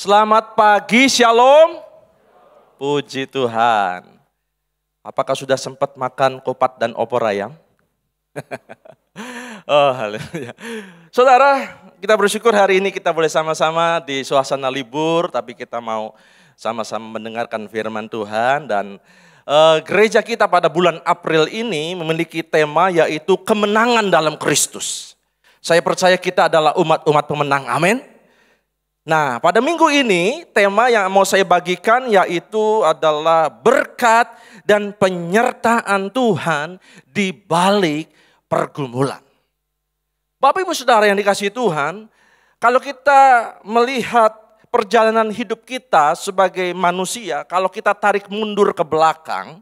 Selamat pagi, Shalom. Puji Tuhan. Apakah sudah sempat makan kopat dan opor ayam? oh, haleluya. Saudara, kita bersyukur hari ini kita boleh sama-sama di suasana libur, tapi kita mau sama-sama mendengarkan firman Tuhan dan uh, gereja kita pada bulan April ini memiliki tema yaitu kemenangan dalam Kristus. Saya percaya kita adalah umat-umat pemenang. Amin. Nah, pada minggu ini tema yang mau saya bagikan yaitu adalah berkat dan penyertaan Tuhan di balik pergumulan. Bapak Ibu Saudara yang dikasih Tuhan, kalau kita melihat perjalanan hidup kita sebagai manusia, kalau kita tarik mundur ke belakang,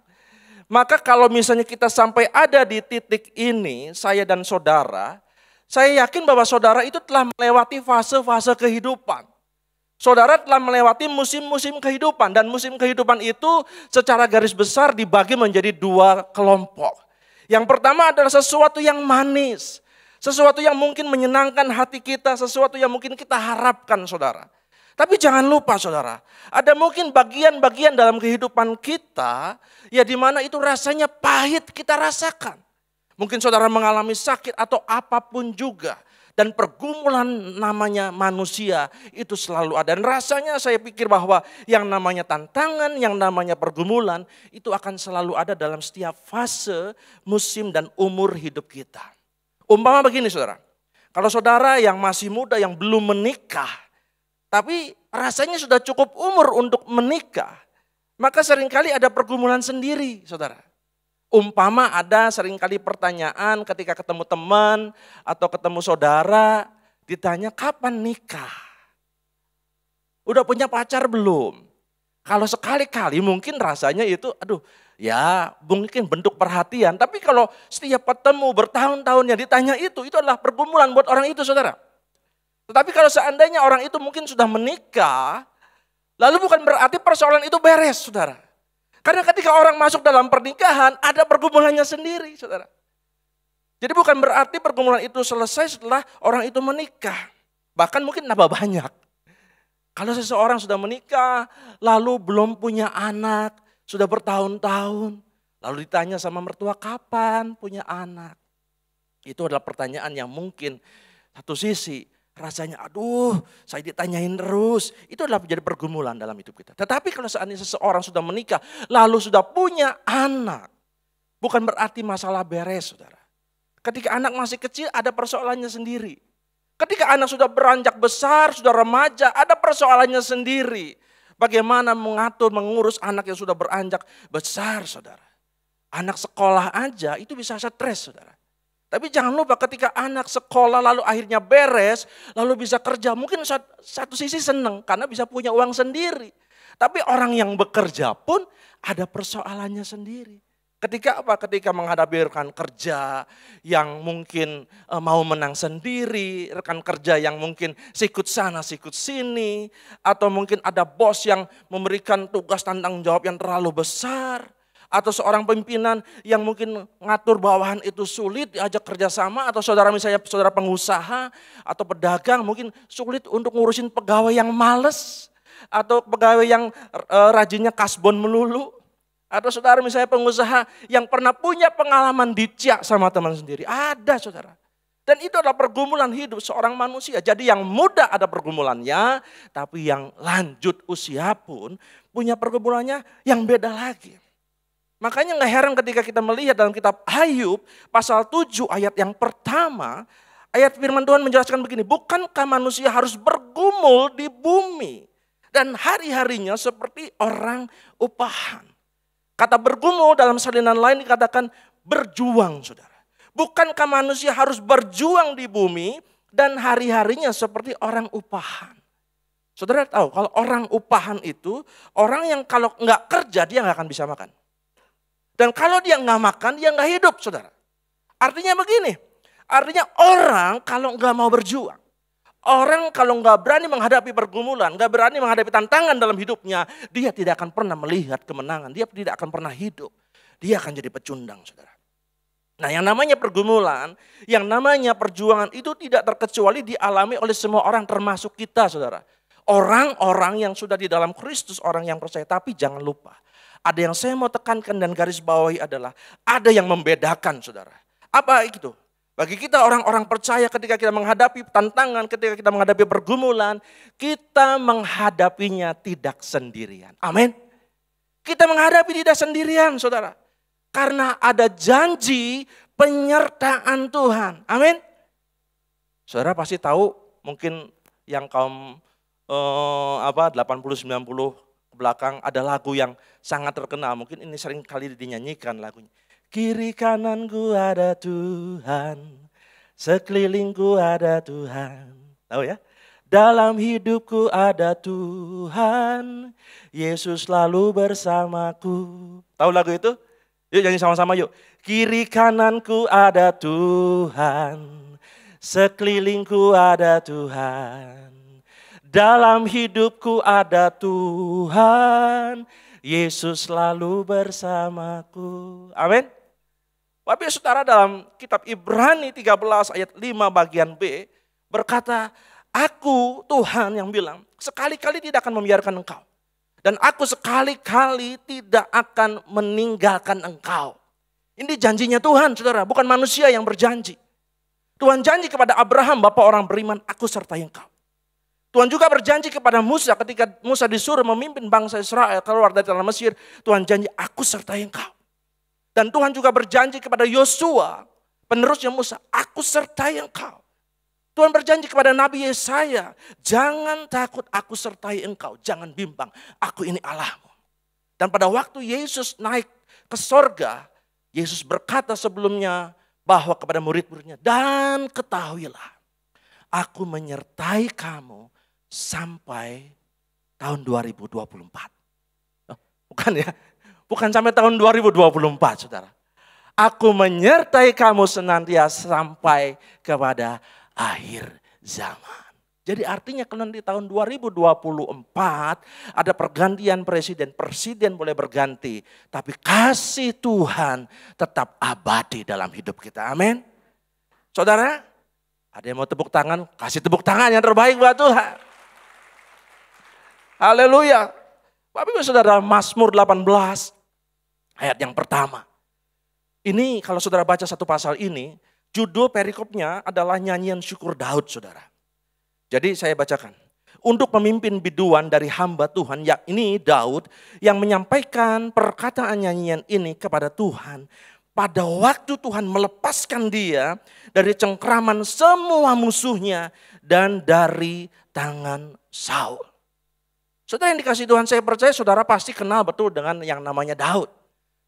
maka kalau misalnya kita sampai ada di titik ini, saya dan saudara, saya yakin bahwa saudara itu telah melewati fase-fase kehidupan Saudara telah melewati musim-musim kehidupan dan musim kehidupan itu secara garis besar dibagi menjadi dua kelompok. Yang pertama adalah sesuatu yang manis, sesuatu yang mungkin menyenangkan hati kita, sesuatu yang mungkin kita harapkan saudara. Tapi jangan lupa saudara, ada mungkin bagian-bagian dalam kehidupan kita ya di mana itu rasanya pahit kita rasakan. Mungkin saudara mengalami sakit atau apapun juga dan pergumulan namanya manusia itu selalu ada. Dan rasanya saya pikir bahwa yang namanya tantangan, yang namanya pergumulan itu akan selalu ada dalam setiap fase, musim dan umur hidup kita. Umpama begini saudara, kalau saudara yang masih muda, yang belum menikah, tapi rasanya sudah cukup umur untuk menikah, maka seringkali ada pergumulan sendiri saudara. Umpama ada seringkali pertanyaan ketika ketemu teman atau ketemu saudara, ditanya kapan nikah? Udah punya pacar belum? Kalau sekali-kali mungkin rasanya itu, aduh ya mungkin bentuk perhatian. Tapi kalau setiap ketemu bertahun-tahunnya ditanya itu, itu adalah pergumulan buat orang itu saudara. Tetapi kalau seandainya orang itu mungkin sudah menikah, lalu bukan berarti persoalan itu beres saudara. Karena ketika orang masuk dalam pernikahan, ada pergumulannya sendiri, saudara. Jadi bukan berarti pergumulan itu selesai setelah orang itu menikah. Bahkan mungkin nambah banyak. Kalau seseorang sudah menikah, lalu belum punya anak, sudah bertahun-tahun, lalu ditanya sama mertua kapan punya anak. Itu adalah pertanyaan yang mungkin satu sisi rasanya aduh saya ditanyain terus. Itu adalah menjadi pergumulan dalam hidup kita. Tetapi kalau seandainya seseorang sudah menikah lalu sudah punya anak. Bukan berarti masalah beres saudara. Ketika anak masih kecil ada persoalannya sendiri. Ketika anak sudah beranjak besar, sudah remaja, ada persoalannya sendiri. Bagaimana mengatur, mengurus anak yang sudah beranjak besar saudara. Anak sekolah aja itu bisa stres saudara. Tapi jangan lupa ketika anak sekolah lalu akhirnya beres, lalu bisa kerja, mungkin satu sisi senang karena bisa punya uang sendiri. Tapi orang yang bekerja pun ada persoalannya sendiri. Ketika apa? Ketika menghadapi rekan kerja yang mungkin eh, mau menang sendiri, rekan kerja yang mungkin sikut sana, sikut sini, atau mungkin ada bos yang memberikan tugas tanggung jawab yang terlalu besar atau seorang pimpinan yang mungkin ngatur bawahan itu sulit diajak kerjasama atau saudara misalnya saudara pengusaha atau pedagang mungkin sulit untuk ngurusin pegawai yang males atau pegawai yang e, rajinnya kasbon melulu atau saudara misalnya pengusaha yang pernah punya pengalaman dicak sama teman sendiri ada saudara dan itu adalah pergumulan hidup seorang manusia. Jadi yang muda ada pergumulannya, tapi yang lanjut usia pun punya pergumulannya yang beda lagi. Makanya nggak heran ketika kita melihat dalam kitab Ayub pasal 7 ayat yang pertama, ayat firman Tuhan menjelaskan begini, bukankah manusia harus bergumul di bumi dan hari-harinya seperti orang upahan. Kata bergumul dalam salinan lain dikatakan berjuang saudara. Bukankah manusia harus berjuang di bumi dan hari-harinya seperti orang upahan. Saudara tahu kalau orang upahan itu orang yang kalau nggak kerja dia nggak akan bisa makan. Dan kalau dia nggak makan, dia nggak hidup, saudara. Artinya begini, artinya orang kalau nggak mau berjuang, orang kalau nggak berani menghadapi pergumulan, nggak berani menghadapi tantangan dalam hidupnya, dia tidak akan pernah melihat kemenangan, dia tidak akan pernah hidup. Dia akan jadi pecundang, saudara. Nah yang namanya pergumulan, yang namanya perjuangan itu tidak terkecuali dialami oleh semua orang termasuk kita saudara. Orang-orang yang sudah di dalam Kristus, orang yang percaya. Tapi jangan lupa, ada yang saya mau tekankan dan garis bawahi adalah ada yang membedakan saudara. Apa itu? Bagi kita orang-orang percaya ketika kita menghadapi tantangan, ketika kita menghadapi pergumulan, kita menghadapinya tidak sendirian. Amin. Kita menghadapi tidak sendirian saudara. Karena ada janji penyertaan Tuhan. Amin. Saudara pasti tahu mungkin yang kaum eh, apa 80 90 belakang ada lagu yang sangat terkenal. Mungkin ini sering kali dinyanyikan lagunya. Kiri kananku ada Tuhan, sekelilingku ada Tuhan. Tahu ya? Dalam hidupku ada Tuhan, Yesus selalu bersamaku. Tahu lagu itu? Yuk nyanyi sama-sama yuk. Kiri kananku ada Tuhan, sekelilingku ada Tuhan. Dalam hidupku ada Tuhan, Yesus selalu bersamaku. Amin. Tapi saudara dalam kitab Ibrani 13 ayat 5 bagian B berkata, Aku Tuhan yang bilang, sekali-kali tidak akan membiarkan engkau. Dan aku sekali-kali tidak akan meninggalkan engkau. Ini janjinya Tuhan saudara, bukan manusia yang berjanji. Tuhan janji kepada Abraham, Bapak orang beriman, aku sertai engkau. Tuhan juga berjanji kepada Musa ketika Musa disuruh memimpin bangsa Israel keluar dari tanah Mesir. Tuhan janji, aku sertai engkau. Dan Tuhan juga berjanji kepada Yosua, penerusnya Musa, aku sertai engkau. Tuhan berjanji kepada Nabi Yesaya, jangan takut aku sertai engkau, jangan bimbang, aku ini Allahmu. Dan pada waktu Yesus naik ke sorga, Yesus berkata sebelumnya bahwa kepada murid-muridnya, dan ketahuilah, aku menyertai kamu sampai tahun 2024. Bukan ya, bukan sampai tahun 2024 saudara. Aku menyertai kamu senantiasa sampai kepada akhir zaman. Jadi artinya kalau di tahun 2024 ada pergantian presiden, presiden boleh berganti. Tapi kasih Tuhan tetap abadi dalam hidup kita, amin. Saudara, ada yang mau tepuk tangan? Kasih tepuk tangan yang terbaik buat Tuhan. Haleluya. Tapi saudara Mazmur 18 ayat yang pertama. Ini kalau saudara baca satu pasal ini, judul perikopnya adalah nyanyian syukur Daud saudara. Jadi saya bacakan. Untuk memimpin biduan dari hamba Tuhan yakni Daud yang menyampaikan perkataan nyanyian ini kepada Tuhan pada waktu Tuhan melepaskan dia dari cengkraman semua musuhnya dan dari tangan Saul. Saudara yang dikasih Tuhan saya percaya saudara pasti kenal betul dengan yang namanya Daud.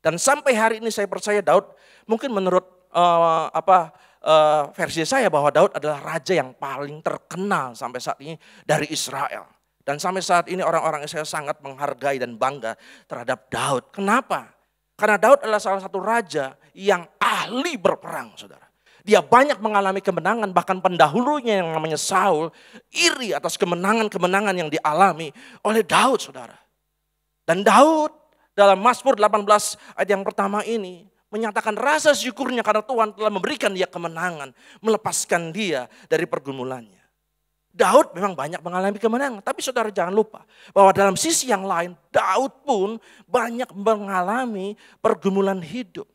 Dan sampai hari ini saya percaya Daud mungkin menurut uh, apa uh, versi saya bahwa Daud adalah raja yang paling terkenal sampai saat ini dari Israel. Dan sampai saat ini orang-orang Israel sangat menghargai dan bangga terhadap Daud. Kenapa? Karena Daud adalah salah satu raja yang ahli berperang, saudara. Dia banyak mengalami kemenangan, bahkan pendahulunya yang namanya Saul iri atas kemenangan-kemenangan yang dialami oleh Daud, saudara. Dan Daud dalam Mazmur 18 ayat yang pertama ini menyatakan rasa syukurnya karena Tuhan telah memberikan dia kemenangan, melepaskan dia dari pergumulannya. Daud memang banyak mengalami kemenangan, tapi saudara jangan lupa bahwa dalam sisi yang lain Daud pun banyak mengalami pergumulan hidup.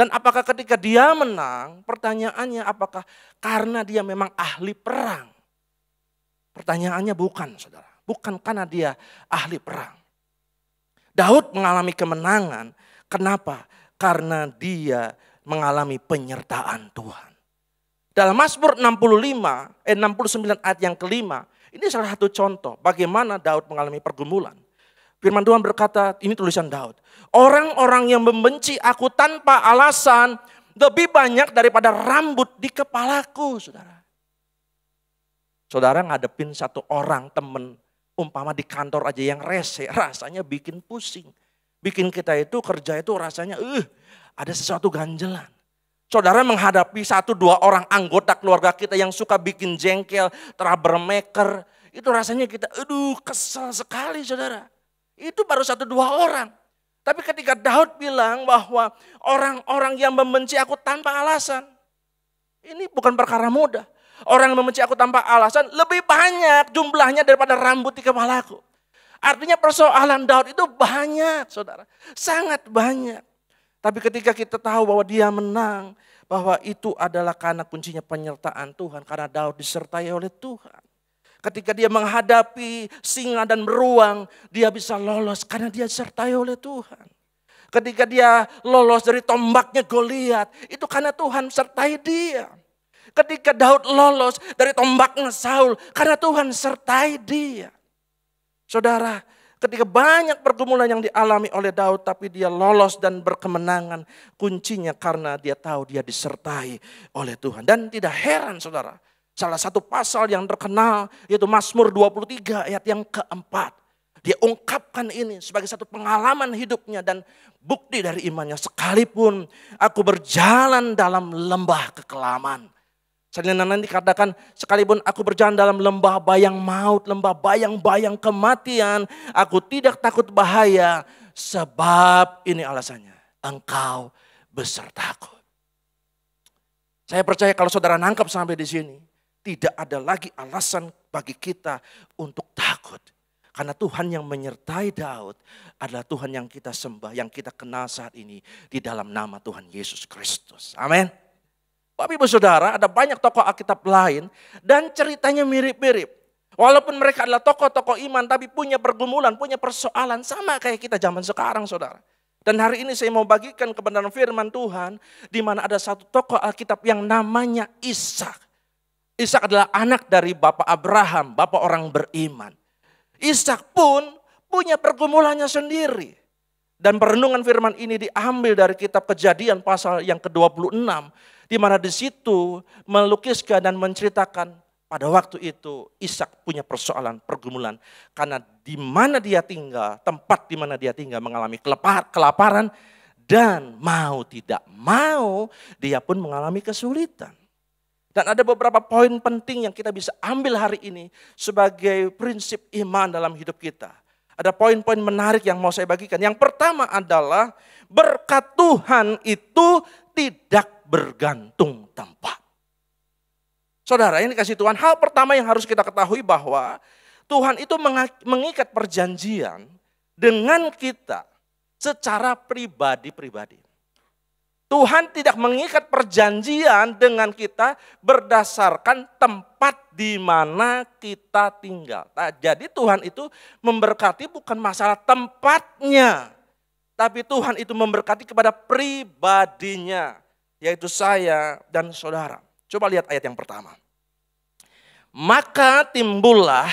Dan apakah ketika dia menang, pertanyaannya apakah karena dia memang ahli perang? Pertanyaannya bukan, saudara. Bukan karena dia ahli perang. Daud mengalami kemenangan. Kenapa? Karena dia mengalami penyertaan Tuhan. Dalam Mazmur 65, eh 69 ayat yang kelima, ini salah satu contoh bagaimana Daud mengalami pergumulan. Firman Tuhan berkata, ini tulisan Daud. Orang-orang yang membenci aku tanpa alasan lebih banyak daripada rambut di kepalaku, saudara. Saudara ngadepin satu orang temen, umpama di kantor aja yang rese, rasanya bikin pusing. Bikin kita itu kerja itu rasanya, eh uh, ada sesuatu ganjelan. Saudara menghadapi satu dua orang anggota keluarga kita yang suka bikin jengkel, troublemaker. Itu rasanya kita, aduh kesel sekali saudara. Itu baru satu dua orang. Tapi ketika Daud bilang bahwa orang-orang yang membenci aku tanpa alasan, ini bukan perkara mudah. Orang yang membenci aku tanpa alasan lebih banyak jumlahnya daripada rambut di kepalaku. Artinya persoalan Daud itu banyak, saudara. Sangat banyak. Tapi ketika kita tahu bahwa dia menang, bahwa itu adalah karena kuncinya penyertaan Tuhan, karena Daud disertai oleh Tuhan. Ketika dia menghadapi singa dan beruang, dia bisa lolos karena dia disertai oleh Tuhan. Ketika dia lolos dari tombaknya Goliat, itu karena Tuhan sertai dia. Ketika Daud lolos dari tombaknya Saul, karena Tuhan sertai dia. Saudara, ketika banyak pergumulan yang dialami oleh Daud tapi dia lolos dan berkemenangan. Kuncinya karena dia tahu dia disertai oleh Tuhan. Dan tidak heran saudara Salah satu pasal yang terkenal yaitu Mazmur 23 ayat yang keempat. Dia ungkapkan ini sebagai satu pengalaman hidupnya dan bukti dari imannya. Sekalipun aku berjalan dalam lembah kekelaman. nanti dikatakan sekalipun aku berjalan dalam lembah bayang maut, lembah bayang-bayang kematian, aku tidak takut bahaya sebab ini alasannya. Engkau besertaku. Saya percaya kalau saudara nangkap sampai di sini, tidak ada lagi alasan bagi kita untuk takut. Karena Tuhan yang menyertai Daud adalah Tuhan yang kita sembah, yang kita kenal saat ini di dalam nama Tuhan Yesus Kristus. Amin. Bapak Ibu Saudara, ada banyak tokoh Alkitab lain dan ceritanya mirip-mirip. Walaupun mereka adalah tokoh-tokoh iman tapi punya pergumulan, punya persoalan sama kayak kita zaman sekarang Saudara. Dan hari ini saya mau bagikan kebenaran firman Tuhan di mana ada satu tokoh Alkitab yang namanya Ishak. Ishak adalah anak dari Bapak Abraham, Bapak orang beriman. Ishak pun punya pergumulannya sendiri. Dan perenungan firman ini diambil dari kitab kejadian pasal yang ke-26. Di mana di situ melukiskan dan menceritakan pada waktu itu Ishak punya persoalan pergumulan karena di mana dia tinggal, tempat di mana dia tinggal mengalami kelaparan dan mau tidak mau dia pun mengalami kesulitan. Dan ada beberapa poin penting yang kita bisa ambil hari ini sebagai prinsip iman dalam hidup kita. Ada poin-poin menarik yang mau saya bagikan. Yang pertama adalah berkat Tuhan itu tidak bergantung tempat. Saudara ini kasih Tuhan, hal pertama yang harus kita ketahui bahwa Tuhan itu mengikat perjanjian dengan kita secara pribadi-pribadi. Tuhan tidak mengikat perjanjian dengan kita berdasarkan tempat di mana kita tinggal. Nah, jadi Tuhan itu memberkati bukan masalah tempatnya, tapi Tuhan itu memberkati kepada pribadinya, yaitu saya dan saudara. Coba lihat ayat yang pertama. Maka timbullah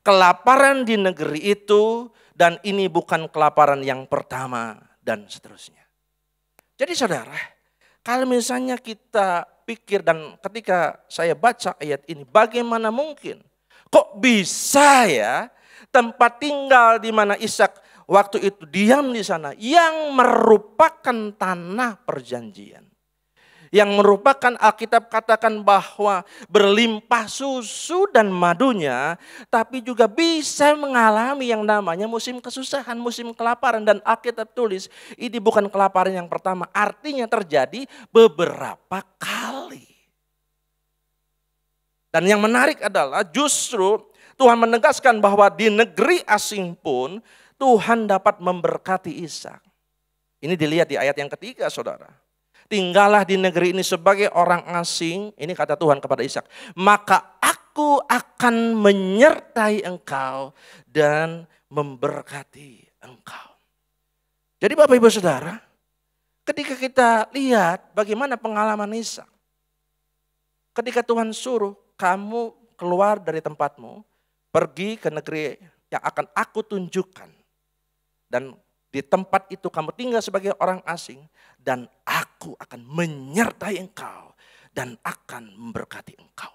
kelaparan di negeri itu dan ini bukan kelaparan yang pertama dan seterusnya. Jadi saudara, kalau misalnya kita pikir dan ketika saya baca ayat ini, bagaimana mungkin? Kok bisa ya tempat tinggal di mana Ishak waktu itu diam di sana yang merupakan tanah perjanjian yang merupakan Alkitab katakan bahwa berlimpah susu dan madunya, tapi juga bisa mengalami yang namanya musim kesusahan, musim kelaparan dan Alkitab tulis ini bukan kelaparan yang pertama, artinya terjadi beberapa kali. Dan yang menarik adalah justru Tuhan menegaskan bahwa di negeri asing pun Tuhan dapat memberkati Ishak. Ini dilihat di ayat yang ketiga, saudara tinggallah di negeri ini sebagai orang asing, ini kata Tuhan kepada Ishak, maka aku akan menyertai engkau dan memberkati engkau. Jadi Bapak Ibu Saudara, ketika kita lihat bagaimana pengalaman Ishak, ketika Tuhan suruh kamu keluar dari tempatmu, pergi ke negeri yang akan aku tunjukkan, dan di tempat itu kamu tinggal sebagai orang asing dan aku akan menyertai engkau dan akan memberkati engkau.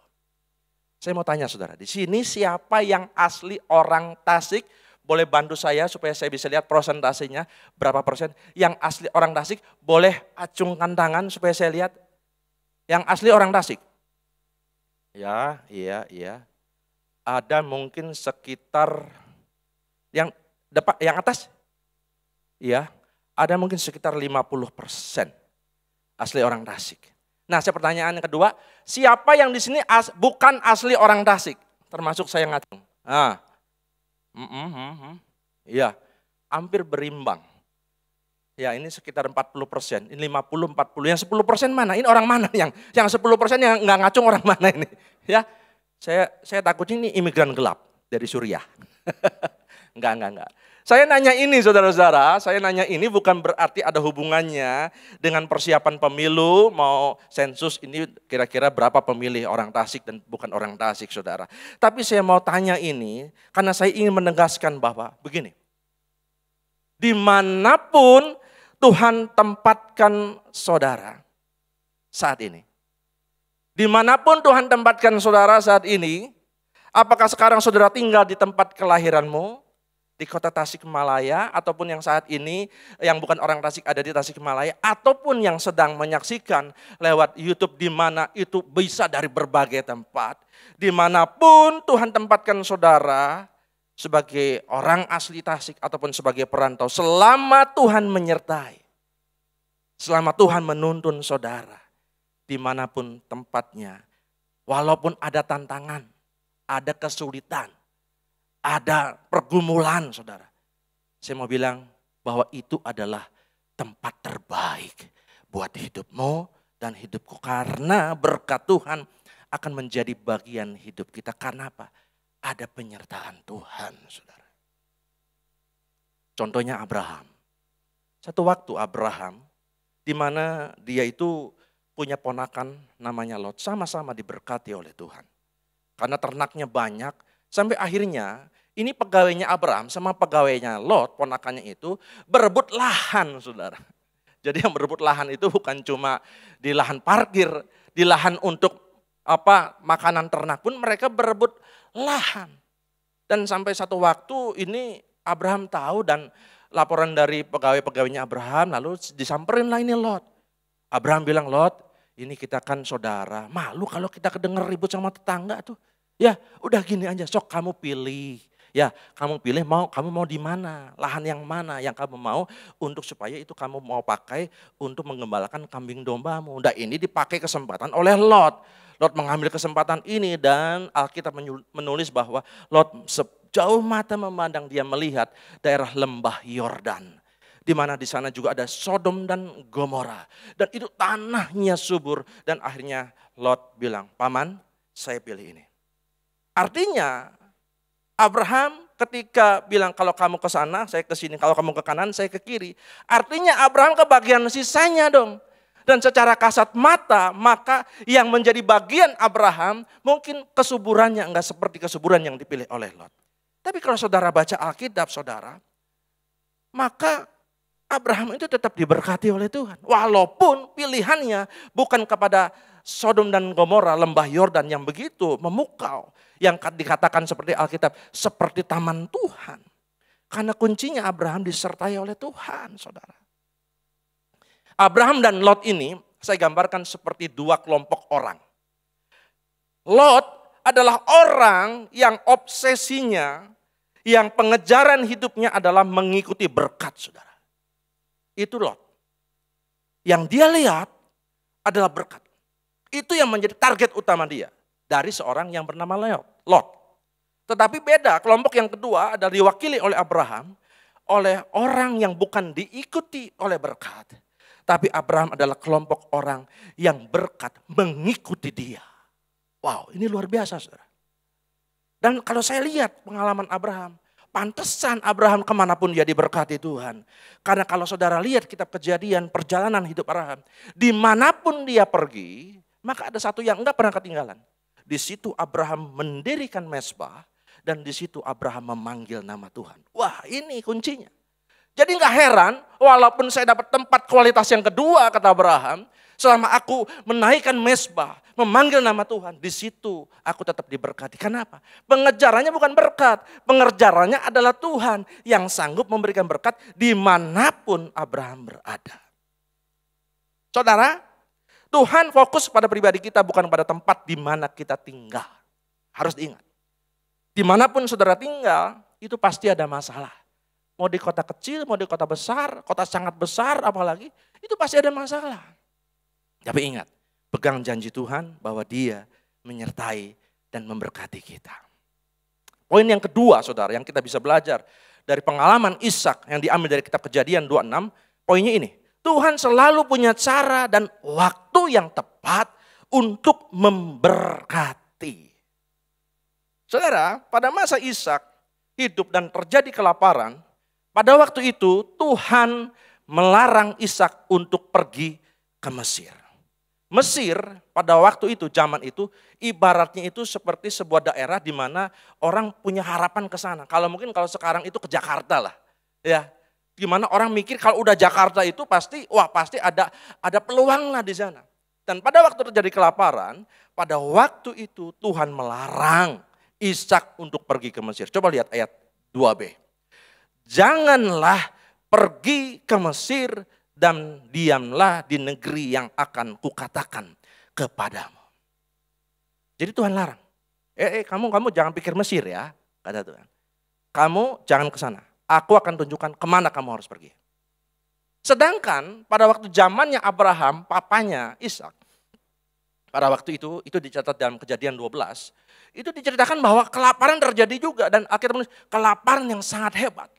Saya mau tanya saudara, di sini siapa yang asli orang Tasik? Boleh bantu saya supaya saya bisa lihat persentasenya berapa persen. Yang asli orang Tasik boleh acungkan tangan supaya saya lihat. Yang asli orang Tasik. Ya, iya, iya. Ada mungkin sekitar yang depan, yang atas ya ada mungkin sekitar 50 persen asli orang Tasik. Nah, saya pertanyaan yang kedua, siapa yang di sini as, bukan asli orang Tasik? Termasuk saya ngatung. Ah, mm -mm, mm -mm. ya, hampir berimbang. Ya, ini sekitar 40 persen, ini 50, 40. Yang 10 persen mana? Ini orang mana yang yang 10 persen yang nggak ngacung orang mana ini? Ya, saya saya takutnya ini imigran gelap dari Suriah. Enggak, enggak, enggak. Saya nanya ini saudara-saudara, saya nanya ini bukan berarti ada hubungannya dengan persiapan pemilu, mau sensus ini kira-kira berapa pemilih orang Tasik dan bukan orang Tasik saudara. Tapi saya mau tanya ini karena saya ingin menegaskan bahwa begini, dimanapun Tuhan tempatkan saudara saat ini. Dimanapun Tuhan tempatkan saudara saat ini, apakah sekarang saudara tinggal di tempat kelahiranmu, di kota Tasikmalaya ataupun yang saat ini yang bukan orang Tasik ada di Tasikmalaya ataupun yang sedang menyaksikan lewat YouTube di mana itu bisa dari berbagai tempat. Dimanapun Tuhan tempatkan saudara sebagai orang asli Tasik ataupun sebagai perantau selama Tuhan menyertai. Selama Tuhan menuntun saudara dimanapun tempatnya. Walaupun ada tantangan, ada kesulitan, ada pergumulan saudara. Saya mau bilang bahwa itu adalah tempat terbaik buat hidupmu dan hidupku. Karena berkat Tuhan akan menjadi bagian hidup kita. Karena apa? Ada penyertaan Tuhan saudara. Contohnya Abraham. Satu waktu Abraham di mana dia itu punya ponakan namanya Lot sama-sama diberkati oleh Tuhan. Karena ternaknya banyak, Sampai akhirnya ini pegawainya Abraham sama pegawainya Lot, ponakannya itu berebut lahan saudara. Jadi yang berebut lahan itu bukan cuma di lahan parkir, di lahan untuk apa makanan ternak pun mereka berebut lahan. Dan sampai satu waktu ini Abraham tahu dan laporan dari pegawai-pegawainya Abraham lalu disamperin lah ini Lot. Abraham bilang Lot ini kita kan saudara, malu kalau kita kedenger ribut sama tetangga tuh. Ya udah gini aja, sok kamu pilih. Ya, kamu pilih mau kamu mau di mana, lahan yang mana yang kamu mau untuk supaya itu kamu mau pakai untuk mengembalakan kambing dombamu. Nah ini dipakai kesempatan oleh Lot. Lot mengambil kesempatan ini dan Alkitab menulis bahwa Lot sejauh mata memandang dia melihat daerah lembah Yordan. Di mana di sana juga ada Sodom dan Gomora. Dan itu tanahnya subur. Dan akhirnya Lot bilang, Paman saya pilih ini. Artinya Abraham ketika bilang kalau kamu ke sana, saya ke sini, kalau kamu ke kanan, saya ke kiri. Artinya Abraham ke bagian sisanya dong. Dan secara kasat mata, maka yang menjadi bagian Abraham mungkin kesuburannya enggak seperti kesuburan yang dipilih oleh Lot. Tapi kalau saudara baca Alkitab, saudara, maka Abraham itu tetap diberkati oleh Tuhan. Walaupun pilihannya bukan kepada Sodom dan Gomora, lembah Yordan yang begitu memukau, yang dikatakan seperti Alkitab, seperti taman Tuhan. Karena kuncinya Abraham disertai oleh Tuhan, saudara. Abraham dan Lot ini saya gambarkan seperti dua kelompok orang. Lot adalah orang yang obsesinya, yang pengejaran hidupnya adalah mengikuti berkat, saudara. Itu Lot. Yang dia lihat adalah berkat. Itu yang menjadi target utama dia dari seorang yang bernama Lot. Tetapi beda, kelompok yang kedua adalah diwakili oleh Abraham, oleh orang yang bukan diikuti oleh berkat. Tapi Abraham adalah kelompok orang yang berkat mengikuti dia. Wow, ini luar biasa saudara. Dan kalau saya lihat pengalaman Abraham, pantesan Abraham kemanapun dia diberkati Tuhan. Karena kalau saudara lihat kitab kejadian perjalanan hidup Abraham, dimanapun dia pergi, maka ada satu yang enggak pernah ketinggalan. Di situ Abraham mendirikan mesbah dan di situ Abraham memanggil nama Tuhan. Wah, ini kuncinya. Jadi enggak heran, walaupun saya dapat tempat kualitas yang kedua, kata Abraham, selama aku menaikkan mesbah, memanggil nama Tuhan, di situ aku tetap diberkati. Kenapa? Pengejarannya bukan berkat, pengejarannya adalah Tuhan yang sanggup memberikan berkat dimanapun Abraham berada. Saudara, Tuhan fokus pada pribadi kita bukan pada tempat di mana kita tinggal. Harus diingat. Dimanapun saudara tinggal, itu pasti ada masalah. Mau di kota kecil, mau di kota besar, kota sangat besar apalagi, itu pasti ada masalah. Tapi ingat, pegang janji Tuhan bahwa dia menyertai dan memberkati kita. Poin yang kedua saudara yang kita bisa belajar dari pengalaman Ishak yang diambil dari kitab kejadian 26, poinnya ini. Tuhan selalu punya cara dan waktu yang tepat untuk memberkati. Saudara, pada masa Ishak hidup dan terjadi kelaparan, pada waktu itu Tuhan melarang Ishak untuk pergi ke Mesir. Mesir pada waktu itu, zaman itu, ibaratnya itu seperti sebuah daerah di mana orang punya harapan ke sana. Kalau mungkin kalau sekarang itu ke Jakarta lah. Ya, gimana orang mikir kalau udah Jakarta itu pasti wah pasti ada ada peluang lah di sana. Dan pada waktu terjadi kelaparan, pada waktu itu Tuhan melarang Ishak untuk pergi ke Mesir. Coba lihat ayat 2b. Janganlah pergi ke Mesir dan diamlah di negeri yang akan kukatakan kepadamu. Jadi Tuhan larang. Eh, eh kamu kamu jangan pikir Mesir ya, kata Tuhan. Kamu jangan ke sana aku akan tunjukkan kemana kamu harus pergi. Sedangkan pada waktu zamannya Abraham, papanya Ishak, pada waktu itu, itu dicatat dalam kejadian 12, itu diceritakan bahwa kelaparan terjadi juga dan akhirnya menulis kelaparan yang sangat hebat.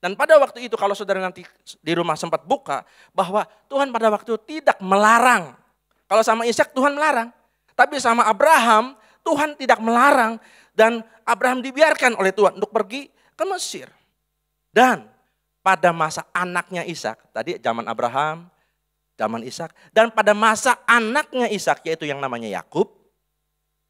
Dan pada waktu itu kalau saudara nanti di rumah sempat buka bahwa Tuhan pada waktu itu tidak melarang. Kalau sama Ishak Tuhan melarang, tapi sama Abraham Tuhan tidak melarang dan Abraham dibiarkan oleh Tuhan untuk pergi ke Mesir. Dan pada masa anaknya Ishak, tadi zaman Abraham, zaman Ishak, dan pada masa anaknya Ishak yaitu yang namanya Yakub,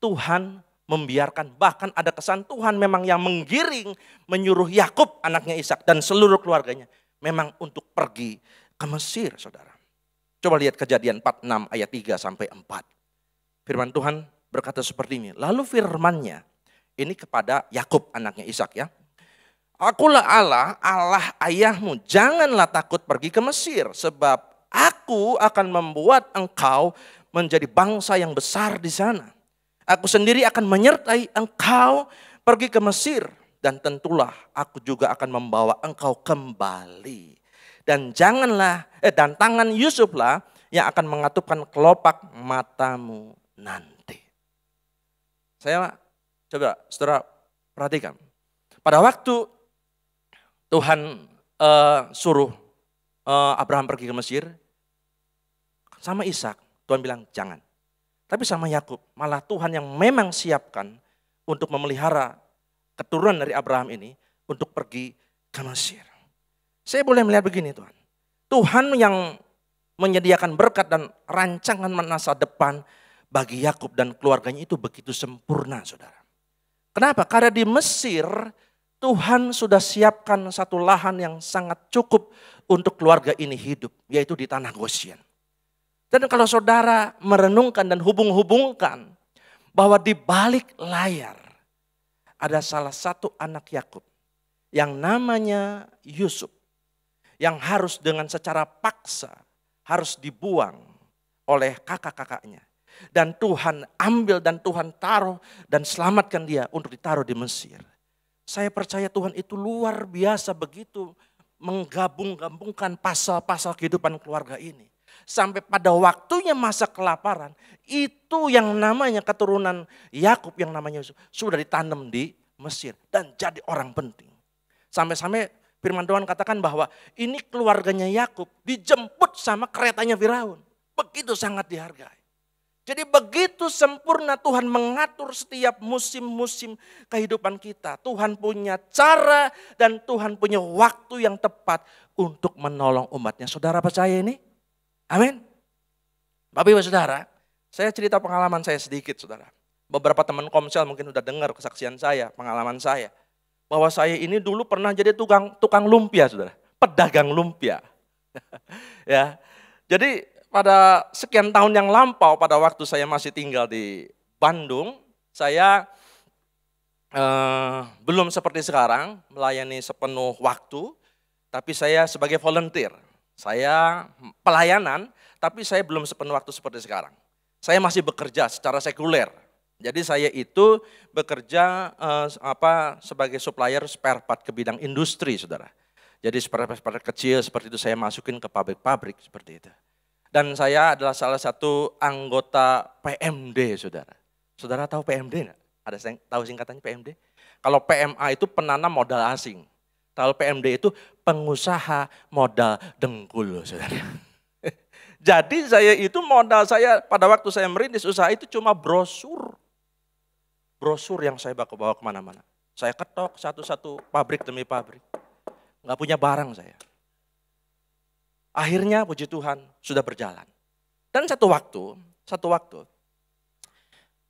Tuhan membiarkan bahkan ada kesan Tuhan memang yang menggiring menyuruh Yakub anaknya Ishak dan seluruh keluarganya memang untuk pergi ke Mesir, Saudara. Coba lihat kejadian 46 ayat 3 sampai 4. Firman Tuhan berkata seperti ini, lalu Firman-nya ini kepada Yakub anaknya Ishak ya. Akulah Allah, Allah ayahmu. Janganlah takut pergi ke Mesir, sebab aku akan membuat engkau menjadi bangsa yang besar di sana. Aku sendiri akan menyertai engkau pergi ke Mesir, dan tentulah aku juga akan membawa engkau kembali. Dan janganlah, eh, dan tangan Yusuflah yang akan mengatupkan kelopak matamu nanti. Saya coba setelah perhatikan. Pada waktu Tuhan uh, suruh uh, Abraham pergi ke Mesir, sama Ishak Tuhan bilang jangan. Tapi sama Yakub malah Tuhan yang memang siapkan untuk memelihara keturunan dari Abraham ini untuk pergi ke Mesir. Saya boleh melihat begini Tuhan. Tuhan yang menyediakan berkat dan rancangan masa depan bagi Yakub dan keluarganya itu begitu sempurna, saudara. Kenapa? Karena di Mesir Tuhan sudah siapkan satu lahan yang sangat cukup untuk keluarga ini hidup, yaitu di tanah Goshen. Dan kalau saudara merenungkan dan hubung-hubungkan bahwa di balik layar ada salah satu anak Yakub yang namanya Yusuf yang harus dengan secara paksa harus dibuang oleh kakak-kakaknya. Dan Tuhan ambil dan Tuhan taruh dan selamatkan dia untuk ditaruh di Mesir. Saya percaya Tuhan itu luar biasa begitu menggabung-gabungkan pasal-pasal kehidupan keluarga ini. Sampai pada waktunya masa kelaparan, itu yang namanya keturunan Yakub yang namanya Yusuf sudah ditanam di Mesir dan jadi orang penting. Sampai-sampai firman Tuhan katakan bahwa ini keluarganya Yakub dijemput sama keretanya Firaun. Begitu sangat dihargai. Jadi begitu sempurna Tuhan mengatur setiap musim-musim kehidupan kita. Tuhan punya cara dan Tuhan punya waktu yang tepat untuk menolong umatnya. Saudara percaya ini? Amin. Bapak Ibu Saudara, saya cerita pengalaman saya sedikit Saudara. Beberapa teman komsel mungkin sudah dengar kesaksian saya, pengalaman saya. Bahwa saya ini dulu pernah jadi tukang tukang lumpia Saudara, pedagang lumpia. ya. Jadi pada sekian tahun yang lampau pada waktu saya masih tinggal di Bandung, saya eh, belum seperti sekarang melayani sepenuh waktu, tapi saya sebagai volunteer. Saya pelayanan, tapi saya belum sepenuh waktu seperti sekarang. Saya masih bekerja secara sekuler. Jadi saya itu bekerja eh, apa sebagai supplier spare part ke bidang industri, Saudara. Jadi spare spare part kecil seperti itu saya masukin ke pabrik-pabrik seperti itu. Dan saya adalah salah satu anggota PMD, saudara. Saudara tahu PMD enggak? Ada yang tahu singkatannya PMD? Kalau PMA itu penanam modal asing. Kalau PMD itu pengusaha modal dengkul, saudara. Jadi saya itu modal saya pada waktu saya merintis usaha itu cuma brosur. Brosur yang saya bawa kemana-mana. Saya ketok satu-satu pabrik demi pabrik. Enggak punya barang saya. Akhirnya puji Tuhan sudah berjalan. Dan satu waktu, satu waktu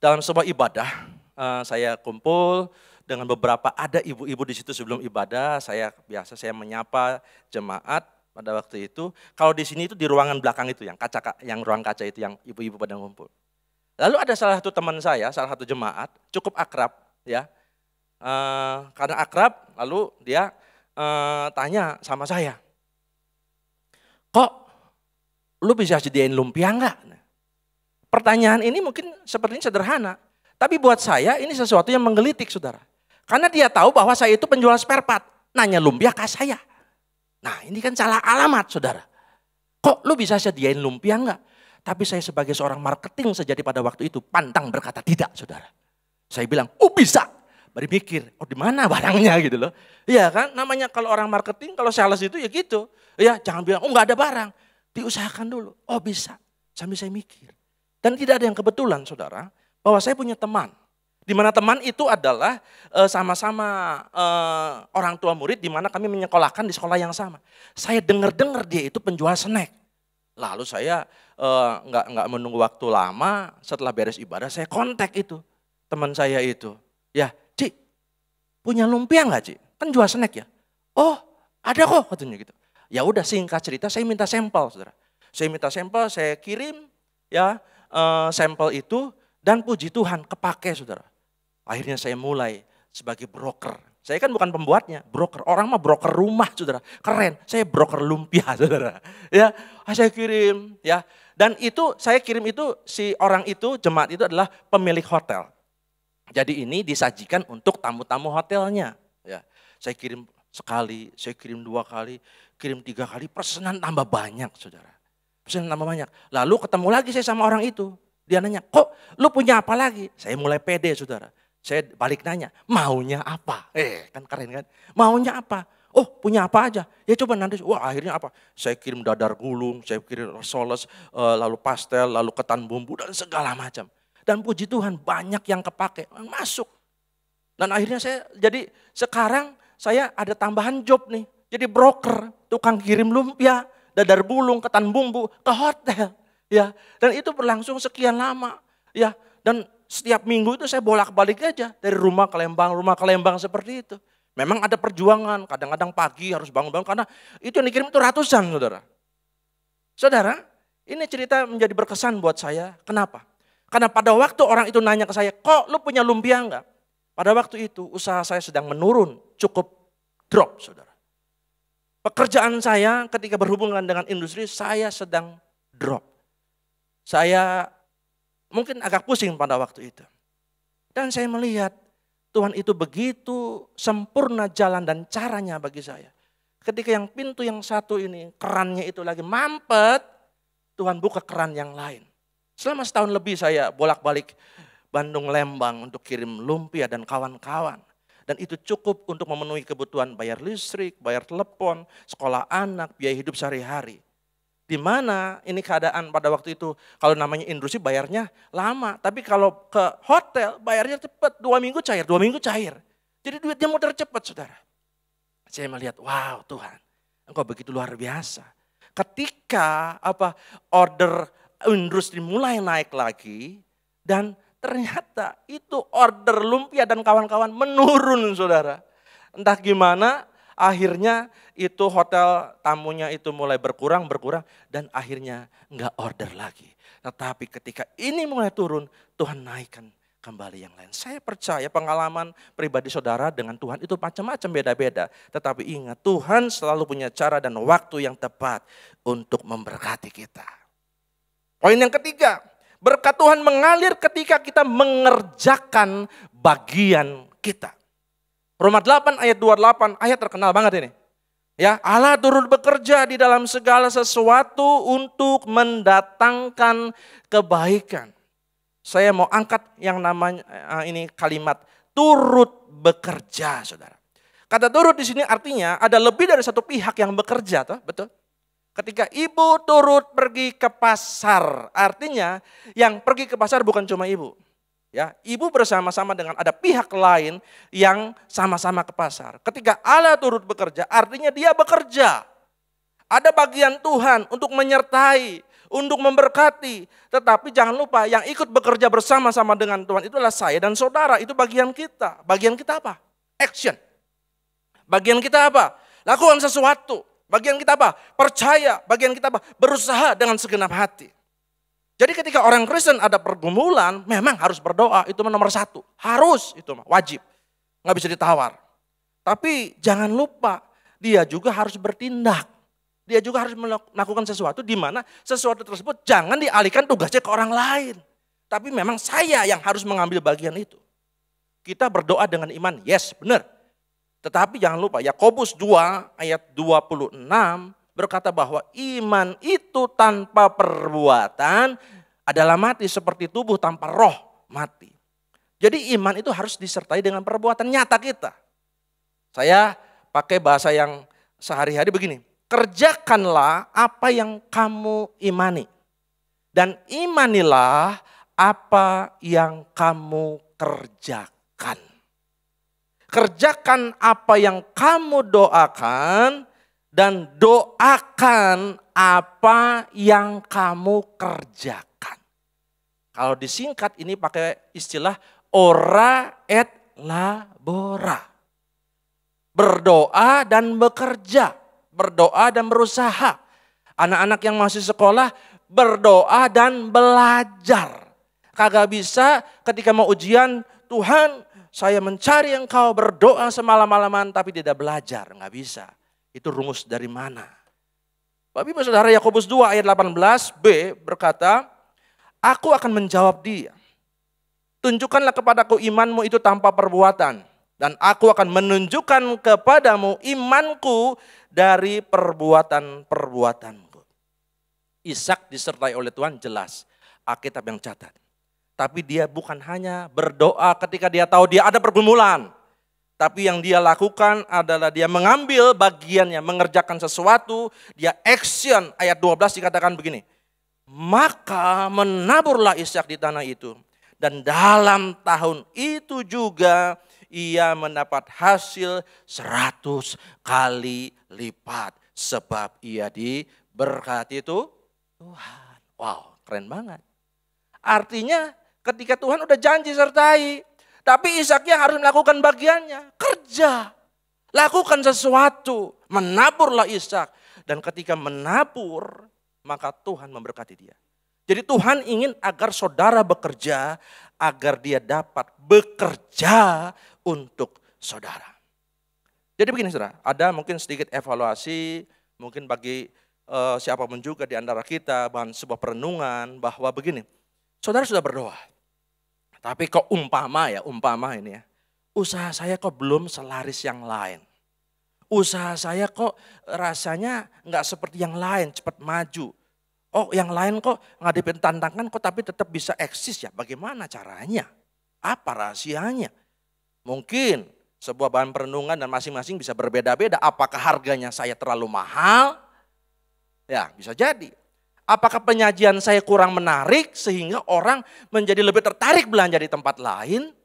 dalam sebuah ibadah eh, saya kumpul dengan beberapa ada ibu-ibu di situ sebelum ibadah saya biasa saya menyapa jemaat pada waktu itu. Kalau di sini itu di ruangan belakang itu yang kaca yang ruang kaca itu yang ibu-ibu pada kumpul Lalu ada salah satu teman saya, salah satu jemaat cukup akrab ya. Eh, karena akrab lalu dia eh, tanya sama saya, kok lu bisa sediain lumpia enggak? Pertanyaan ini mungkin sepertinya sederhana. Tapi buat saya ini sesuatu yang menggelitik saudara. Karena dia tahu bahwa saya itu penjual spare part. Nanya lumpia ke saya. Nah ini kan salah alamat saudara. Kok lu bisa sediain lumpia enggak? Tapi saya sebagai seorang marketing sejati pada waktu itu pantang berkata tidak saudara. Saya bilang, oh bisa baru mikir, oh di mana barangnya gitu loh. Iya kan, namanya kalau orang marketing, kalau sales itu ya gitu. Ya jangan bilang, oh enggak ada barang. Diusahakan dulu, oh bisa. Sambil saya mikir. Dan tidak ada yang kebetulan saudara, bahwa saya punya teman. Di mana teman itu adalah eh, sama-sama e, orang tua murid, di mana kami menyekolahkan di sekolah yang sama. Saya dengar-dengar dia itu penjual snack. Lalu saya eh, nggak e, nggak menunggu waktu lama, setelah beres ibadah saya kontak itu teman saya itu. Ya, punya lumpia nggak sih? Kan jual snack ya. Oh, ada kok katanya gitu. Ya udah singkat cerita saya minta sampel saudara. Saya minta sampel, saya kirim ya uh, sampel itu dan puji Tuhan kepake saudara. Akhirnya saya mulai sebagai broker. Saya kan bukan pembuatnya, broker. Orang mah broker rumah saudara. Keren, saya broker lumpia saudara. Ya, ah, saya kirim ya. Dan itu saya kirim itu si orang itu jemaat itu adalah pemilik hotel. Jadi ini disajikan untuk tamu-tamu hotelnya. Ya, saya kirim sekali, saya kirim dua kali, kirim tiga kali, persenan tambah banyak saudara. Persenan tambah banyak. Lalu ketemu lagi saya sama orang itu. Dia nanya, kok lu punya apa lagi? Saya mulai pede saudara. Saya balik nanya, maunya apa? Eh kan keren kan? Maunya apa? Oh punya apa aja? Ya coba nanti, wah akhirnya apa? Saya kirim dadar gulung, saya kirim soles, eh, lalu pastel, lalu ketan bumbu dan segala macam. Dan puji Tuhan banyak yang kepake, yang masuk. Dan akhirnya saya jadi sekarang saya ada tambahan job nih. Jadi broker, tukang kirim lumpia, dadar bulung, ketan bumbu, ke hotel. ya Dan itu berlangsung sekian lama. ya Dan setiap minggu itu saya bolak-balik aja. Dari rumah ke Lembang, rumah ke Lembang seperti itu. Memang ada perjuangan, kadang-kadang pagi harus bangun-bangun karena itu yang dikirim itu ratusan saudara. Saudara, ini cerita menjadi berkesan buat saya. Kenapa? Karena pada waktu orang itu nanya ke saya, kok lu punya lumpia enggak? Pada waktu itu usaha saya sedang menurun, cukup drop saudara. Pekerjaan saya ketika berhubungan dengan industri, saya sedang drop. Saya mungkin agak pusing pada waktu itu. Dan saya melihat Tuhan itu begitu sempurna jalan dan caranya bagi saya. Ketika yang pintu yang satu ini, kerannya itu lagi mampet, Tuhan buka keran yang lain. Selama setahun lebih saya bolak-balik Bandung Lembang untuk kirim lumpia dan kawan-kawan. Dan itu cukup untuk memenuhi kebutuhan bayar listrik, bayar telepon, sekolah anak, biaya hidup sehari-hari. Di mana ini keadaan pada waktu itu, kalau namanya industri bayarnya lama. Tapi kalau ke hotel bayarnya cepat, dua minggu cair, dua minggu cair. Jadi duitnya muter cepat saudara. Saya melihat, wow Tuhan, engkau begitu luar biasa. Ketika apa order industri mulai naik lagi dan ternyata itu order lumpia dan kawan-kawan menurun saudara. Entah gimana akhirnya itu hotel tamunya itu mulai berkurang, berkurang dan akhirnya nggak order lagi. Tetapi ketika ini mulai turun, Tuhan naikkan kembali yang lain. Saya percaya pengalaman pribadi saudara dengan Tuhan itu macam-macam beda-beda. Tetapi ingat Tuhan selalu punya cara dan waktu yang tepat untuk memberkati kita. Poin yang ketiga, berkat Tuhan mengalir ketika kita mengerjakan bagian kita. Roma 8 ayat 28, ayat terkenal banget ini. Ya, Allah turut bekerja di dalam segala sesuatu untuk mendatangkan kebaikan. Saya mau angkat yang namanya eh, ini kalimat turut bekerja, Saudara. Kata turut di sini artinya ada lebih dari satu pihak yang bekerja, toh, betul? ketika ibu turut pergi ke pasar. Artinya yang pergi ke pasar bukan cuma ibu. Ya, ibu bersama-sama dengan ada pihak lain yang sama-sama ke pasar. Ketika Allah turut bekerja, artinya dia bekerja. Ada bagian Tuhan untuk menyertai, untuk memberkati. Tetapi jangan lupa yang ikut bekerja bersama-sama dengan Tuhan itulah saya dan saudara. Itu bagian kita. Bagian kita apa? Action. Bagian kita apa? Lakukan sesuatu. Bagian kita apa? Percaya. Bagian kita apa? Berusaha dengan segenap hati. Jadi ketika orang Kristen ada pergumulan, memang harus berdoa. Itu nomor satu. Harus, itu wajib. Nggak bisa ditawar. Tapi jangan lupa, dia juga harus bertindak. Dia juga harus melakukan sesuatu di mana sesuatu tersebut jangan dialihkan tugasnya ke orang lain. Tapi memang saya yang harus mengambil bagian itu. Kita berdoa dengan iman, yes benar. Tetapi jangan lupa Yakobus 2 ayat 26 berkata bahwa iman itu tanpa perbuatan adalah mati seperti tubuh tanpa roh mati. Jadi iman itu harus disertai dengan perbuatan nyata kita. Saya pakai bahasa yang sehari-hari begini. Kerjakanlah apa yang kamu imani. Dan imanilah apa yang kamu kerjakan. Kerjakan apa yang kamu doakan dan doakan apa yang kamu kerjakan. Kalau disingkat ini pakai istilah ora et labora. Berdoa dan bekerja, berdoa dan berusaha. Anak-anak yang masih sekolah berdoa dan belajar. Kagak bisa ketika mau ujian, Tuhan saya mencari engkau berdoa semalam-malaman tapi tidak belajar. Nggak bisa. Itu rumus dari mana? Bapak Ibu Saudara Yakobus 2 ayat 18b berkata, Aku akan menjawab dia. Tunjukkanlah kepadaku imanmu itu tanpa perbuatan. Dan aku akan menunjukkan kepadamu imanku dari perbuatan-perbuatanku. Ishak disertai oleh Tuhan jelas. Alkitab yang catat. Tapi dia bukan hanya berdoa ketika dia tahu dia ada pergumulan. Tapi yang dia lakukan adalah dia mengambil bagiannya, mengerjakan sesuatu, dia action. Ayat 12 dikatakan begini, maka menaburlah Ishak di tanah itu. Dan dalam tahun itu juga ia mendapat hasil seratus kali lipat. Sebab ia diberkati itu Tuhan. Wow, keren banget. Artinya Ketika Tuhan udah janji sertai. Tapi Ishaknya harus melakukan bagiannya. Kerja. Lakukan sesuatu. Menaburlah Ishak. Dan ketika menabur, maka Tuhan memberkati dia. Jadi Tuhan ingin agar saudara bekerja, agar dia dapat bekerja untuk saudara. Jadi begini saudara, ada mungkin sedikit evaluasi, mungkin bagi uh, siapapun juga di antara kita, bahan sebuah perenungan bahwa begini, Saudara sudah berdoa. Tapi kok umpama ya, umpama ini ya. Usaha saya kok belum selaris yang lain. Usaha saya kok rasanya nggak seperti yang lain, cepat maju. Oh yang lain kok ngadepin tantangan kok tapi tetap bisa eksis ya. Bagaimana caranya? Apa rahasianya? Mungkin sebuah bahan perenungan dan masing-masing bisa berbeda-beda. Apakah harganya saya terlalu mahal? Ya bisa jadi. Apakah penyajian saya kurang menarik sehingga orang menjadi lebih tertarik belanja di tempat lain?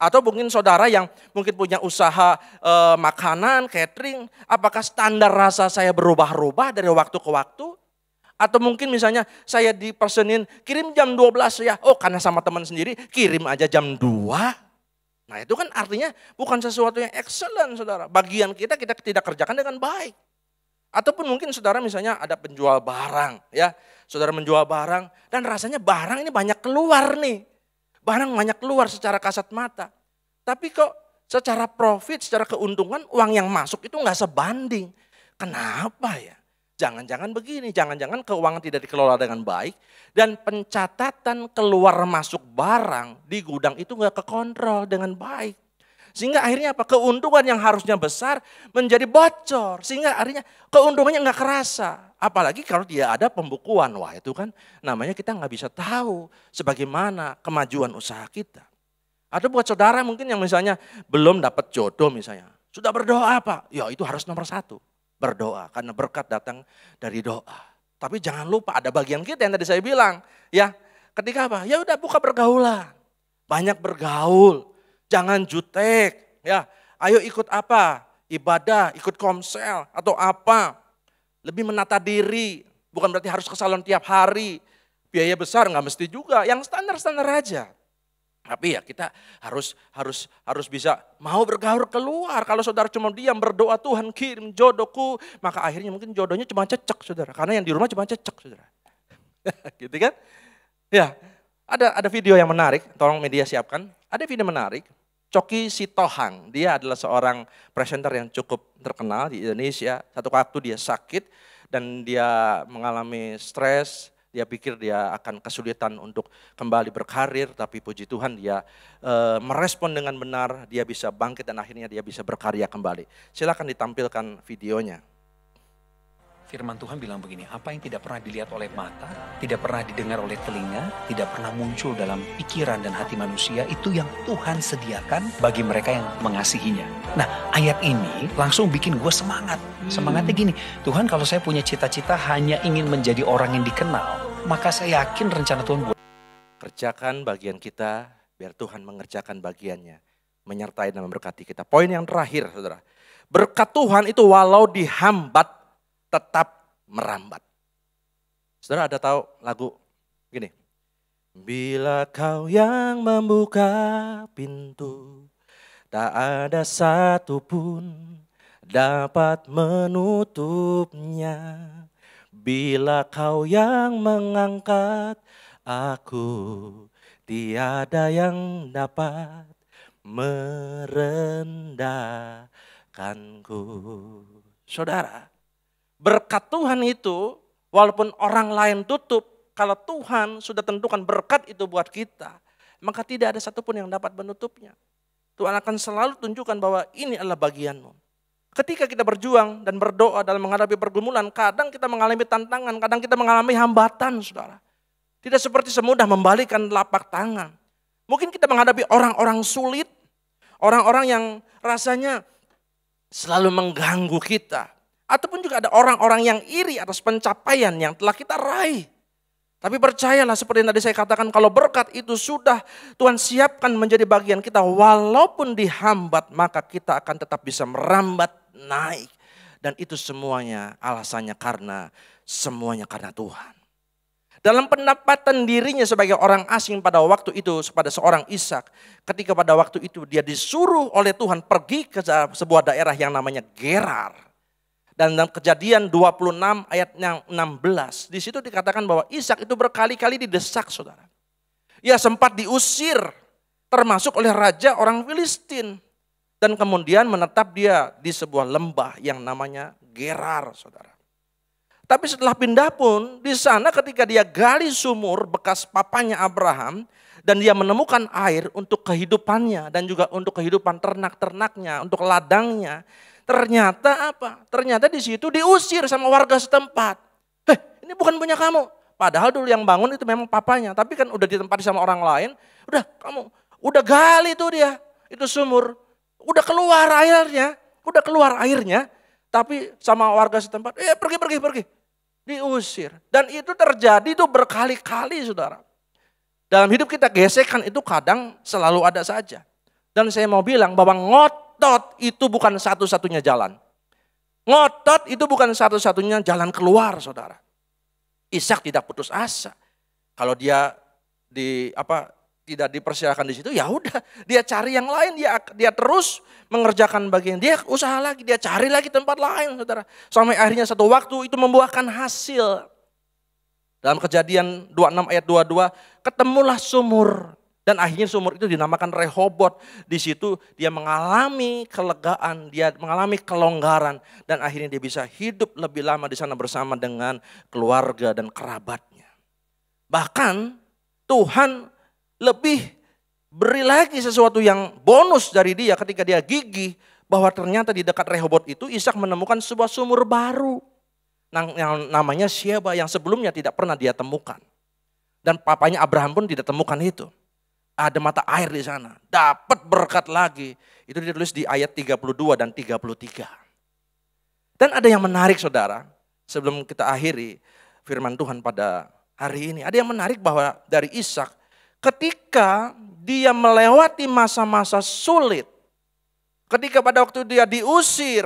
Atau mungkin saudara yang mungkin punya usaha e, makanan, catering, apakah standar rasa saya berubah-ubah dari waktu ke waktu? Atau mungkin misalnya saya dipersenin kirim jam 12 ya, oh karena sama teman sendiri kirim aja jam 2. Nah itu kan artinya bukan sesuatu yang excellent saudara. Bagian kita kita tidak kerjakan dengan baik. Ataupun mungkin saudara misalnya ada penjual barang ya. Saudara menjual barang dan rasanya barang ini banyak keluar nih. Barang banyak keluar secara kasat mata. Tapi kok secara profit, secara keuntungan uang yang masuk itu nggak sebanding. Kenapa ya? Jangan-jangan begini, jangan-jangan keuangan tidak dikelola dengan baik dan pencatatan keluar masuk barang di gudang itu nggak kekontrol dengan baik. Sehingga akhirnya apa? Keuntungan yang harusnya besar menjadi bocor. Sehingga akhirnya keuntungannya nggak kerasa. Apalagi kalau dia ada pembukuan. Wah itu kan namanya kita nggak bisa tahu sebagaimana kemajuan usaha kita. Atau buat saudara mungkin yang misalnya belum dapat jodoh misalnya. Sudah berdoa apa Ya itu harus nomor satu. Berdoa karena berkat datang dari doa. Tapi jangan lupa ada bagian kita yang tadi saya bilang. Ya ketika apa? Ya udah buka pergaulan. Banyak bergaul, Jangan jutek, ya. Ayo ikut apa? Ibadah, ikut komsel atau apa? Lebih menata diri, bukan berarti harus ke salon tiap hari. Biaya besar nggak mesti juga, yang standar-standar aja. Tapi ya kita harus harus harus bisa mau bergaul keluar. Kalau saudara cuma diam berdoa Tuhan kirim jodohku, maka akhirnya mungkin jodohnya cuma cecek saudara. Karena yang di rumah cuma cecek saudara. gitu kan? Ya, ada ada video yang menarik. Tolong media siapkan. Ada video menarik Coki Sitohang. Dia adalah seorang presenter yang cukup terkenal di Indonesia. Satu waktu dia sakit dan dia mengalami stres, dia pikir dia akan kesulitan untuk kembali berkarir, tapi puji Tuhan dia e, merespon dengan benar, dia bisa bangkit dan akhirnya dia bisa berkarya kembali. Silakan ditampilkan videonya. Firman Tuhan bilang begini, apa yang tidak pernah dilihat oleh mata, tidak pernah didengar oleh telinga, tidak pernah muncul dalam pikiran dan hati manusia, itu yang Tuhan sediakan bagi mereka yang mengasihinya. Nah, ayat ini langsung bikin gue semangat. Hmm. Semangatnya gini, Tuhan kalau saya punya cita-cita hanya ingin menjadi orang yang dikenal, maka saya yakin rencana Tuhan buat. Kerjakan bagian kita, biar Tuhan mengerjakan bagiannya. Menyertai dan memberkati kita. Poin yang terakhir, saudara. Berkat Tuhan itu walau dihambat tetap merambat. Saudara ada tahu lagu gini? Bila kau yang membuka pintu, tak ada satupun dapat menutupnya. Bila kau yang mengangkat aku, tiada yang dapat merendahkanku. Saudara, Berkat Tuhan itu, walaupun orang lain tutup, kalau Tuhan sudah tentukan berkat itu buat kita, maka tidak ada satupun yang dapat menutupnya. Tuhan akan selalu tunjukkan bahwa ini adalah bagianmu. Ketika kita berjuang dan berdoa dalam menghadapi pergumulan, kadang kita mengalami tantangan, kadang kita mengalami hambatan, saudara. Tidak seperti semudah membalikan lapak tangan. Mungkin kita menghadapi orang-orang sulit, orang-orang yang rasanya selalu mengganggu kita. Ataupun juga ada orang-orang yang iri atas pencapaian yang telah kita raih. Tapi percayalah seperti yang tadi saya katakan kalau berkat itu sudah Tuhan siapkan menjadi bagian kita walaupun dihambat maka kita akan tetap bisa merambat naik. Dan itu semuanya alasannya karena semuanya karena Tuhan. Dalam pendapatan dirinya sebagai orang asing pada waktu itu kepada seorang Ishak, ketika pada waktu itu dia disuruh oleh Tuhan pergi ke sebuah daerah yang namanya Gerar dan dalam kejadian 26 ayat yang 16, di situ dikatakan bahwa Ishak itu berkali-kali didesak saudara. Ia sempat diusir termasuk oleh raja orang Filistin. Dan kemudian menetap dia di sebuah lembah yang namanya Gerar saudara. Tapi setelah pindah pun, di sana ketika dia gali sumur bekas papanya Abraham, dan dia menemukan air untuk kehidupannya dan juga untuk kehidupan ternak-ternaknya, untuk ladangnya. Ternyata apa? Ternyata di situ diusir sama warga setempat. Heh, ini bukan punya kamu. Padahal dulu yang bangun itu memang papanya, tapi kan udah ditempati sama orang lain. Udah kamu, udah gali tuh dia, itu sumur. Udah keluar airnya, udah keluar airnya. Tapi sama warga setempat, eh pergi, pergi, pergi. Diusir. Dan itu terjadi tuh berkali-kali saudara. Dalam hidup kita gesekan itu kadang selalu ada saja. Dan saya mau bilang bahwa ngot ngotot itu bukan satu-satunya jalan. Ngotot itu bukan satu-satunya jalan keluar, saudara. Ishak tidak putus asa. Kalau dia di apa tidak dipersilakan di situ, ya udah dia cari yang lain, dia dia terus mengerjakan bagian dia usaha lagi, dia cari lagi tempat lain, saudara. Sampai akhirnya satu waktu itu membuahkan hasil. Dalam kejadian 26 ayat 22, ketemulah sumur dan akhirnya sumur itu dinamakan Rehobot. Di situ dia mengalami kelegaan, dia mengalami kelonggaran. Dan akhirnya dia bisa hidup lebih lama di sana bersama dengan keluarga dan kerabatnya. Bahkan Tuhan lebih beri lagi sesuatu yang bonus dari dia ketika dia gigih. Bahwa ternyata di dekat Rehobot itu Ishak menemukan sebuah sumur baru. Yang namanya Sheba yang sebelumnya tidak pernah dia temukan. Dan papanya Abraham pun tidak temukan itu ada mata air di sana. Dapat berkat lagi. Itu ditulis di ayat 32 dan 33. Dan ada yang menarik saudara, sebelum kita akhiri firman Tuhan pada hari ini. Ada yang menarik bahwa dari Ishak ketika dia melewati masa-masa sulit, ketika pada waktu dia diusir,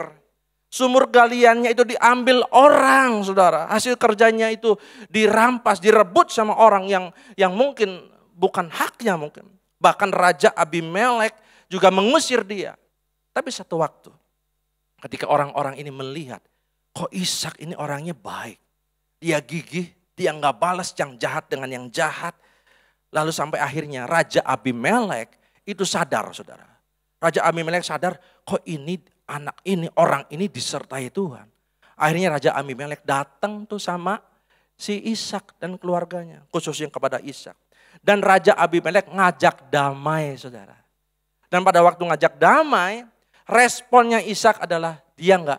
sumur galiannya itu diambil orang, saudara. Hasil kerjanya itu dirampas, direbut sama orang yang yang mungkin bukan haknya mungkin. Bahkan Raja Abimelek juga mengusir dia. Tapi satu waktu ketika orang-orang ini melihat kok Ishak ini orangnya baik. Dia gigih, dia nggak balas yang jahat dengan yang jahat. Lalu sampai akhirnya Raja Abimelek itu sadar saudara. Raja Abimelek sadar kok ini anak ini, orang ini disertai Tuhan. Akhirnya Raja Abimelek datang tuh sama si Ishak dan keluarganya. Khususnya kepada Ishak dan Raja Abimelek ngajak damai saudara. Dan pada waktu ngajak damai, responnya Ishak adalah dia nggak,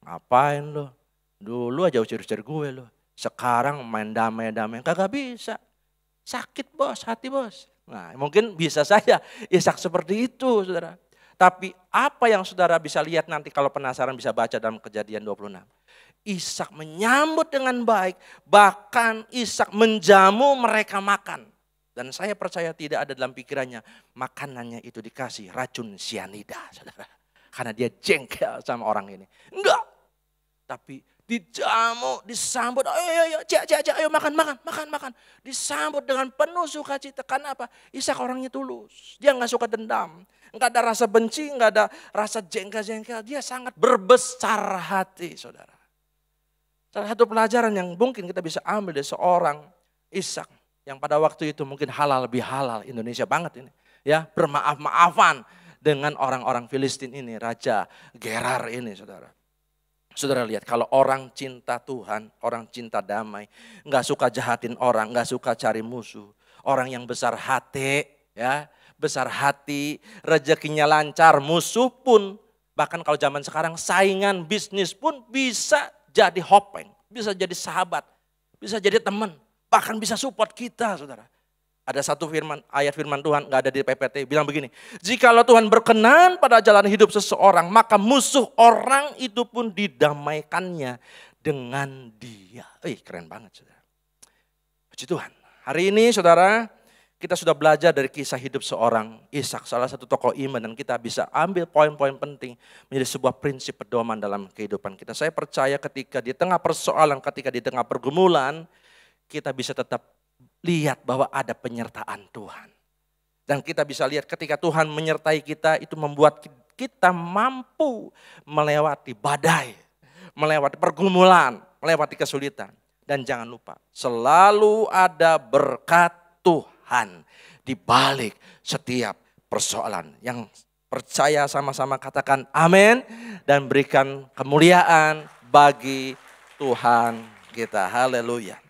ngapain lo? Dulu aja usir-usir gue lo. Sekarang main damai-damai, kagak bisa. Sakit bos, hati bos. Nah mungkin bisa saja Ishak seperti itu saudara. Tapi apa yang saudara bisa lihat nanti kalau penasaran bisa baca dalam kejadian 26. Ishak menyambut dengan baik, bahkan Ishak menjamu mereka makan. Dan saya percaya tidak ada dalam pikirannya makanannya itu dikasih racun sianida, saudara. Karena dia jengkel sama orang ini. Enggak. Tapi dijamu, disambut, ayo, ayo, ayo, cia, cia, cia, ayo makan, makan, makan, makan. Disambut dengan penuh sukacita. Karena apa? Ishak orangnya tulus. Dia nggak suka dendam. Enggak ada rasa benci, enggak ada rasa jengkel-jengkel. Dia sangat berbesar hati, saudara. Salah satu pelajaran yang mungkin kita bisa ambil dari seorang Ishak yang pada waktu itu mungkin halal lebih halal Indonesia banget ini. Ya, bermaaf-maafan dengan orang-orang Filistin ini, Raja Gerar ini, Saudara. Saudara lihat, kalau orang cinta Tuhan, orang cinta damai, nggak suka jahatin orang, nggak suka cari musuh, orang yang besar hati, ya, besar hati, rezekinya lancar, musuh pun, bahkan kalau zaman sekarang saingan bisnis pun bisa jadi hopeng, bisa jadi sahabat, bisa jadi teman, bahkan bisa support kita, saudara. Ada satu firman, ayat firman Tuhan nggak ada di PPT, bilang begini, Jikalau Tuhan berkenan pada jalan hidup seseorang, maka musuh orang itu pun didamaikannya dengan dia. Eh keren banget saudara. Puji Tuhan. Hari ini saudara, kita sudah belajar dari kisah hidup seorang Ishak, salah satu tokoh iman dan kita bisa ambil poin-poin penting menjadi sebuah prinsip pedoman dalam kehidupan kita. Saya percaya ketika di tengah persoalan, ketika di tengah pergumulan, kita bisa tetap lihat bahwa ada penyertaan Tuhan. Dan kita bisa lihat ketika Tuhan menyertai kita itu membuat kita mampu melewati badai, melewati pergumulan, melewati kesulitan. Dan jangan lupa, selalu ada berkat Tuhan. Tuhan di balik setiap persoalan. Yang percaya sama-sama katakan amin dan berikan kemuliaan bagi Tuhan kita. Haleluya.